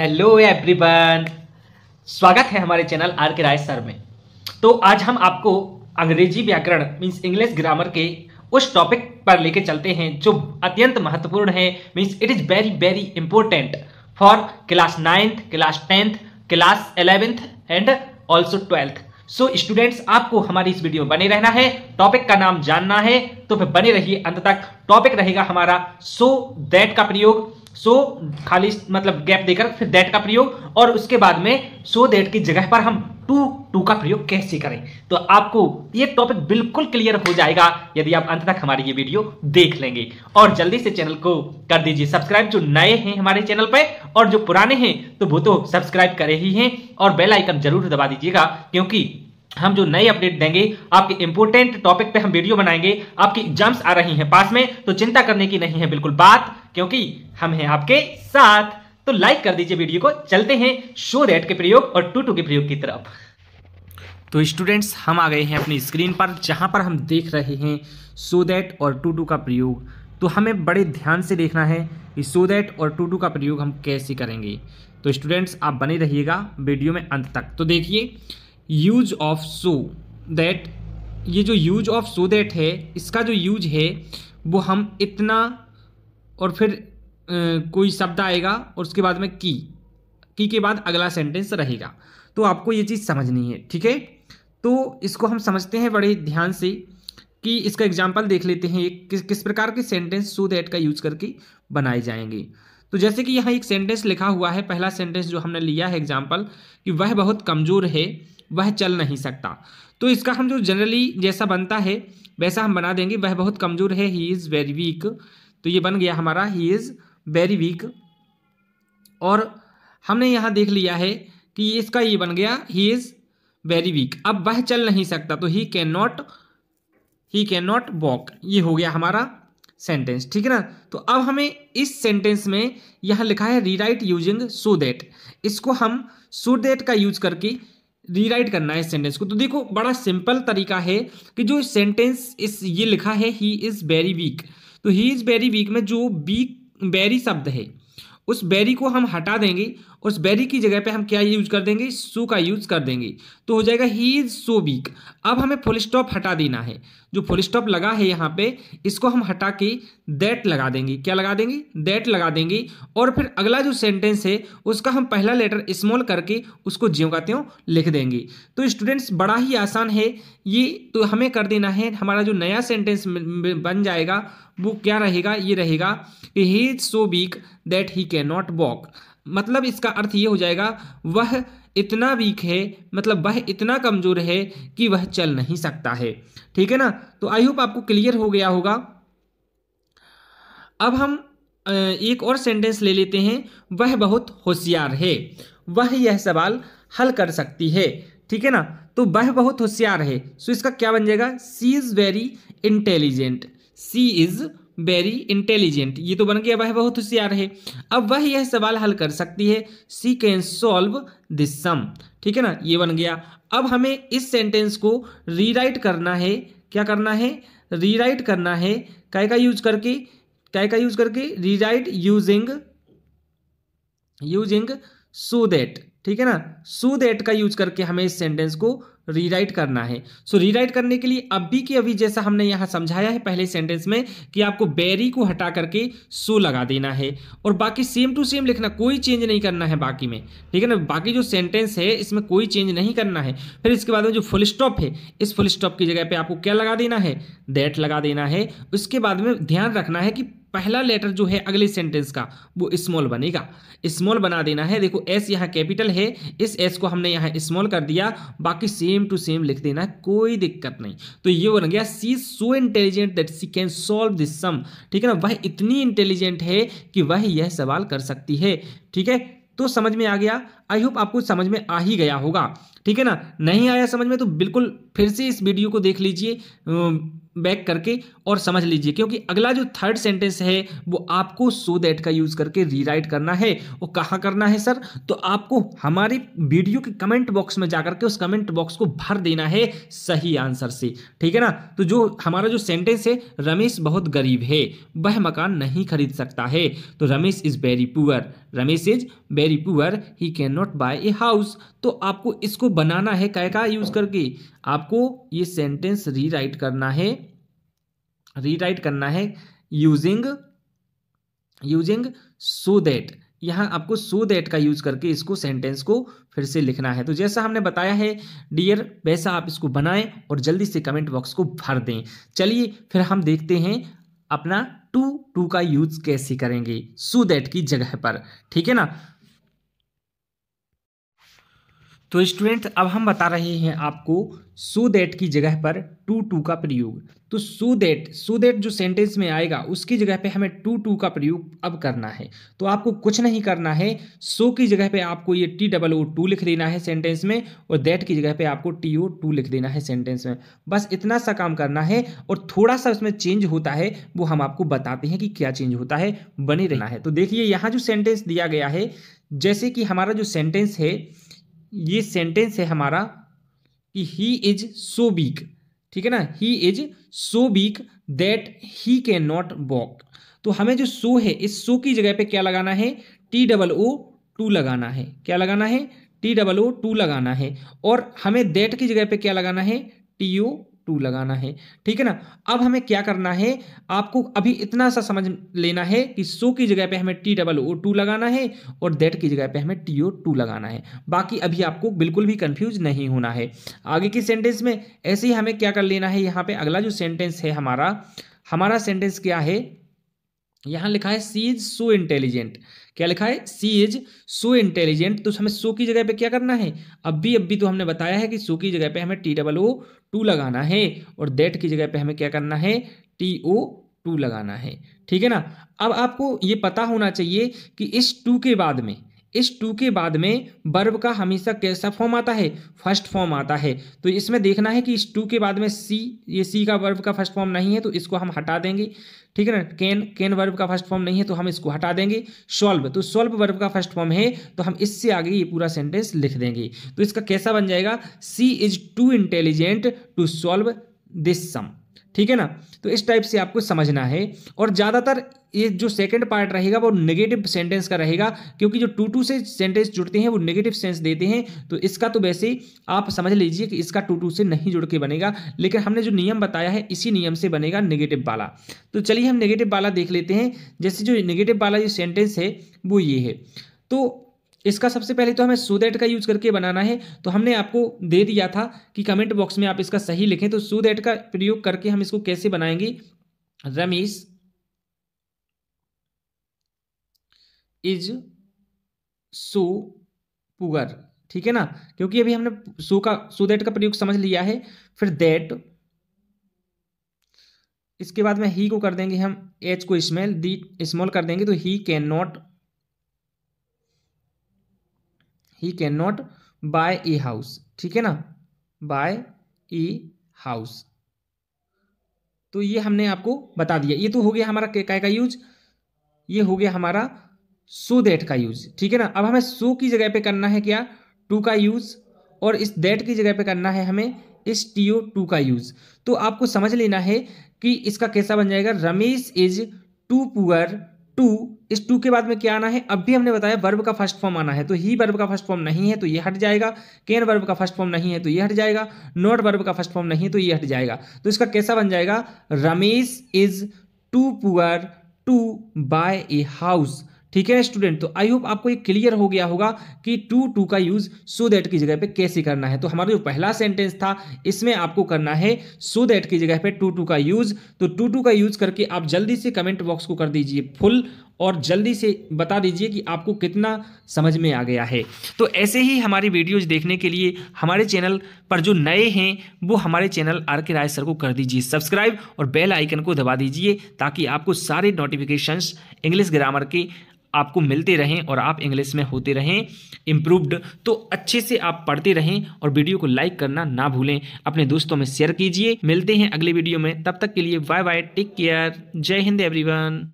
hello everyone स्वागत है हमारे चैनल आर के राय सर में तो आज हम आपको अंग्रेजी व्याकरण मीन्स इंग्लिश ग्रामर के उस टॉपिक पर लेके चलते हैं जो अत्यंत महत्वपूर्ण है means it is very very important for class ninth class tenth class eleventh and also twelfth so so, students आपको हमारी इस वीडियो में बने रहना है टॉपिक का नाम जानना है तो फिर बने रहिए अंत तक टॉपिक रहेगा हमारा सो so, दैट का प्रयोग सो so, खाली मतलब गैप देकर फिर दैट का प्रयोग और उसके बाद में सो so दैट की जगह पर हम टू टू का प्रयोग कैसे करें तो आपको ये टॉपिक बिल्कुल क्लियर हो जाएगा यदि आप अंत तक हमारी ये वीडियो देख लेंगे और जल्दी से चैनल को कर दीजिए सब्सक्राइब जो नए हैं हमारे चैनल पर और जो पुराने हैं तो वो तो सब्सक्राइब करे ही हैं और बेल आइकन जरूर दबा दीजिएगा क्योंकि हम जो नए अपडेट देंगे आपके इंपोर्टेंट टॉपिक पे हम वीडियो बनाएंगे आपकी एग्जाम्स आ रही हैं पास में तो चिंता करने की नहीं है बिल्कुल बात क्योंकि हम हैं आपके साथ तो लाइक कर दीजिए वीडियो को चलते हैं शो दैट के प्रयोग और टू टू के प्रयोग की तरफ तो स्टूडेंट्स हम आ गए हैं अपनी स्क्रीन पर जहां पर हम देख रहे हैं सो दैट और टू टू का प्रयोग तो हमें बड़े ध्यान से देखना है कि सो दैट और टू टू का प्रयोग हम कैसे करेंगे तो स्टूडेंट्स आप बने रहिएगा वीडियो में अंत तक तो देखिए यूज ऑफ सो दैट ये जो यूज ऑफ सो दैट है इसका जो यूज है वो हम इतना और फिर कोई शब्द आएगा और उसके बाद में की की के बाद अगला सेंटेंस रहेगा तो आपको ये चीज़ समझनी है ठीक है तो इसको हम समझते हैं बड़े ध्यान से कि इसका एग्जाम्पल देख लेते हैं किस किस प्रकार के सेंटेंस सो दैट का यूज करके बनाए जाएंगे तो जैसे कि यहाँ एक सेंटेंस लिखा हुआ है पहला सेंटेंस जो हमने लिया है एग्जाम्पल कि वह बहुत कमज़ोर है वह चल नहीं सकता तो इसका हम जो जनरली जैसा बनता है वैसा हम बना देंगे वह बहुत कमज़ोर है ही इज़ वेरी वीक तो ये बन गया हमारा ही इज़ वेरी वीक और हमने यहाँ देख लिया है कि इसका ये बन गया ही इज़ वेरी वीक अब वह चल नहीं सकता तो he can not he can not walk ये हो गया हमारा सेंटेंस ठीक है ना तो अब हमें इस सेंटेंस में यहाँ लिखा है रीराइट यूजिंग सो देट इसको हम सो देट का यूज करके रीराइट करना है इस सेंटेंस को तो देखो बड़ा सिंपल तरीका है कि जो सेंटेंस इस ये लिखा है ही इज़ वेरी वीक तो ही इज़ वेरी वीक में जो वीक बेरी शब्द है उस बेरी को हम हटा देंगे और बेरी की जगह पे हम क्या यूज कर देंगे सो का यूज कर देंगे तो हो जाएगा ही इज सो वीक अब हमें फुल स्टॉप हटा देना है जो फुल स्टॉप लगा है यहाँ पे इसको हम हटा के दैट लगा देंगे क्या लगा देंगे दैट लगा देंगे और फिर अगला जो सेंटेंस है उसका हम पहला लेटर स्मॉल करके उसको ज्यों का त्यों लिख देंगे तो स्टूडेंट्स बड़ा ही आसान है ये तो हमें कर देना है हमारा जो नया सेंटेंस बन जाएगा वो क्या रहेगा ये रहेगा he is so weak that he can not walk मतलब इसका अर्थ ये हो जाएगा वह इतना वीक है मतलब वह इतना कमज़ोर है कि वह चल नहीं सकता है ठीक है ना तो आई होप आपको क्लियर हो गया होगा अब हम एक और सेंटेंस ले लेते हैं वह बहुत होशियार है वह यह सवाल हल कर सकती है ठीक है ना तो वह बहुत होशियार है सो इसका क्या बन जाएगा she is very intelligent she is very intelligent ये तो बन गया वह बहुत होशियार है अब वह यह सवाल हल कर सकती है she can solve this sum ठीक है ना ये बन गया अब हमें इस सेंटेंस को रीराइट करना है क्या करना है रीराइट करना है काय का यूज करके काय का यूज करके rewrite using using so that ठीक है ना सो दैट का यूज करके हमें इस सेंटेंस को रीराइट करना है सो so, रीराइट करने के लिए अभी की अभी जैसा हमने यहाँ समझाया है पहले सेंटेंस में कि आपको बेरी को हटा करके सो लगा देना है और बाकी सेम टू सेम लिखना कोई चेंज नहीं करना है बाकी में ठीक है ना बाकी जो सेंटेंस है इसमें कोई चेंज नहीं करना है फिर इसके बाद में जो फुल स्टॉप है इस फुल स्टॉप की जगह पर आपको क्या लगा देना है दैट लगा देना है उसके बाद में ध्यान रखना है कि पहला लेटर जो है अगले सेंटेंस का वो स्मॉल बनेगा स्मॉल बना देना है देखो एस यहाँ कैपिटल है इस एस को हमने यहाँ स्मॉल कर दिया बाकी सेम टू सेम लिख देना कोई दिक्कत नहीं तो ये बन गया she so intelligent that she can solve this sum ठीक है ना वह इतनी इंटेलिजेंट है कि वह यह सवाल कर सकती है ठीक है तो समझ में आ गया आई होप आपको समझ में आ ही गया होगा ठीक है ना नहीं आया समझ में तो बिल्कुल फिर से इस वीडियो को देख लीजिए बैक करके और समझ लीजिए क्योंकि अगला जो थर्ड सेंटेंस है वो आपको सो दैट का यूज़ करके रीराइट करना है वो कहाँ करना है सर तो आपको हमारे वीडियो के कमेंट बॉक्स में जाकर के उस कमेंट बॉक्स को भर देना है सही आंसर से ठीक है ना तो जो हमारा जो सेंटेंस है रमेश बहुत गरीब है वह मकान नहीं खरीद सकता है तो Ramesh is very poor Ramesh is very poor he can not buy a house तो आपको इसको बनाना है कह का यूज़ करके आपको ये सेंटेंस रीराइट करना है रीराइट करना है यूजिंग यूजिंग सो दैट यहाँ आपको सो दैट का यूज करके इसको सेंटेंस को फिर से लिखना है तो जैसा हमने बताया है डियर वैसा आप इसको बनाएं और जल्दी से कमेंट बॉक्स को भर दें चलिए फिर हम देखते हैं अपना टू टू का यूज कैसे करेंगे सो दैट की जगह पर ठीक है ना तो स्टूडेंट अब हम बता रहे हैं आपको सो देट की जगह पर टू टू का प्रयोग तो सो देट सो देट जो सेंटेंस में आएगा उसकी जगह पे हमें टू टू का प्रयोग अब करना है तो आपको कुछ नहीं करना है सो so की जगह पे आपको ये टी डबल ओ टू लिख देना है सेंटेंस में और देट की जगह पे आपको टी ओ टू लिख देना है सेंटेंस में बस इतना सा काम करना है और थोड़ा सा उसमें चेंज होता है वो हम आपको बताते हैं कि क्या चेंज होता है बने रहना है तो देखिए यहाँ जो सेंटेंस दिया गया है जैसे कि हमारा जो सेंटेंस है ये सेंटेंस है हमारा कि ही इज सो वीक ठीक है ना he is so weak that he can not walk तो हमें जो सो है इस सो की जगह पे क्या लगाना है टी डबल ओ टू लगाना है क्या लगाना है टी डबल ओ टू लगाना है और हमें दैट की जगह पे क्या लगाना है टी ओ टू लगाना है ठीक है ना अब हमें क्या करना है आपको अभी इतना सा समझ लेना है कि सो की जगह पे हमें टी डबल ओ टू लगाना है और देट की जगह पे हमें टी ओ टू लगाना है बाकी अभी आपको बिल्कुल भी कंफ्यूज नहीं होना है आगे की सेंटेंस में ऐसे ही हमें क्या कर लेना है यहाँ पे अगला जो सेंटेंस है हमारा हमारा सेंटेंस क्या है यहाँ लिखा है सी इज सो इंटेलिजेंट क्या लिखा है सी इज सो इंटेलिजेंट तो हमें सो की जगह पे क्या करना है अब भी अब भी तो हमने बताया है कि सो की जगह पे हमें टी डबल ओ टू लगाना है और देट की जगह पे हमें क्या करना है टी ओ टू लगाना है ठीक है ना अब आपको ये पता होना चाहिए कि इस टू के बाद में इस टू के बाद में बर्ब का हमेशा कैसा फॉर्म आता है फर्स्ट फॉर्म आता है तो इसमें देखना है कि इस टू के बाद में सी ये सी का वर्ब का फर्स्ट फॉर्म नहीं है तो इसको हम हटा देंगे ठीक है ना कैन कैन वर्ब का फर्स्ट फॉर्म नहीं है तो हम इसको हटा देंगे सॉल्व तो सॉल्व वर्ब का फर्स्ट फॉर्म है तो हम इससे आगे ये पूरा सेंटेंस लिख देंगे तो इसका कैसा बन जाएगा she is too intelligent to solve this sum ठीक है ना तो इस टाइप से आपको समझना है और ज़्यादातर ये जो सेकंड पार्ट रहेगा वो नेगेटिव सेंटेंस का रहेगा क्योंकि जो टू टू से सेंटेंस जुड़ते हैं वो नेगेटिव सेंस देते हैं तो इसका तो वैसे ही आप समझ लीजिए कि इसका टू टू से नहीं जुड़ के बनेगा लेकिन हमने जो नियम बताया है इसी नियम से बनेगा नेगेटिव वाला तो चलिए हम नेगेटिव वाला देख लेते हैं जैसे जो नेगेटिव वाला जो सेंटेंस है वो ये है तो इसका सबसे पहले तो हमें सुदेट का यूज करके बनाना है तो हमने आपको दे दिया था कि कमेंट बॉक्स में आप इसका सही लिखें तो सुदेट का प्रयोग करके हम इसको कैसे बनाएंगे रमेश इज सो पुअर ठीक है ना क्योंकि अभी हमने सो का सो दैट का प्रयोग समझ लिया है फिर दैट इसके बाद में ही को कर देंगे हम एच को स्मेल दी स्मॉल कर देंगे तो he can not he can not buy a house ठीक है ना बाय ई हाउस तो ये हमने आपको बता दिया ये तो हो गया हमारा काय का यूज ये हो गया हमारा सो देट का यूज ठीक है ना अब हमें सो की जगह पे करना है क्या टू का यूज और इस देट की जगह पे करना है हमें इस टी ओ टू का यूज तो आपको समझ लेना है कि इसका कैसा बन जाएगा Ramesh is too poor to इस टू के बाद में क्या आना है अब भी हमने बताया वर्ब का फर्स्ट फॉर्म आना है तो ही वर्ब का फर्स्ट फॉर्म नहीं है तो ये हट जाएगा केन वर्ब का फर्स्ट फॉर्म नहीं है तो ये हट जाएगा नॉट वर्ब का फर्स्ट फॉर्म नहीं है तो ये हट जाएगा तो इसका कैसा बन जाएगा Ramesh is too poor to buy a house ठीक है स्टूडेंट तो आई होप आपको ये क्लियर हो गया होगा कि टू टू का यूज सो दैट की जगह पे कैसे करना है तो हमारा जो पहला सेंटेंस था इसमें आपको करना है सो दैट की जगह पे टू टू का यूज तो टू टू का यूज करके आप जल्दी से कमेंट बॉक्स को कर दीजिए फुल और जल्दी से बता दीजिए कि आपको कितना समझ में आ गया है तो ऐसे ही हमारी वीडियोज देखने के लिए हमारे चैनल पर जो नए हैं वो हमारे चैनल आर के राय सर को कर दीजिए सब्सक्राइब और बेल आइकन को दबा दीजिए ताकि आपको सारे नोटिफिकेशंस इंग्लिश ग्रामर के आपको मिलते रहें और आप इंग्लिश में होते रहें इम्प्रूवड तो अच्छे से आप पढ़ते रहें और वीडियो को लाइक करना ना भूलें अपने दोस्तों में शेयर कीजिए मिलते हैं अगले वीडियो में तब तक के लिए बाय बाय टेक केयर जय हिंद एवरीवन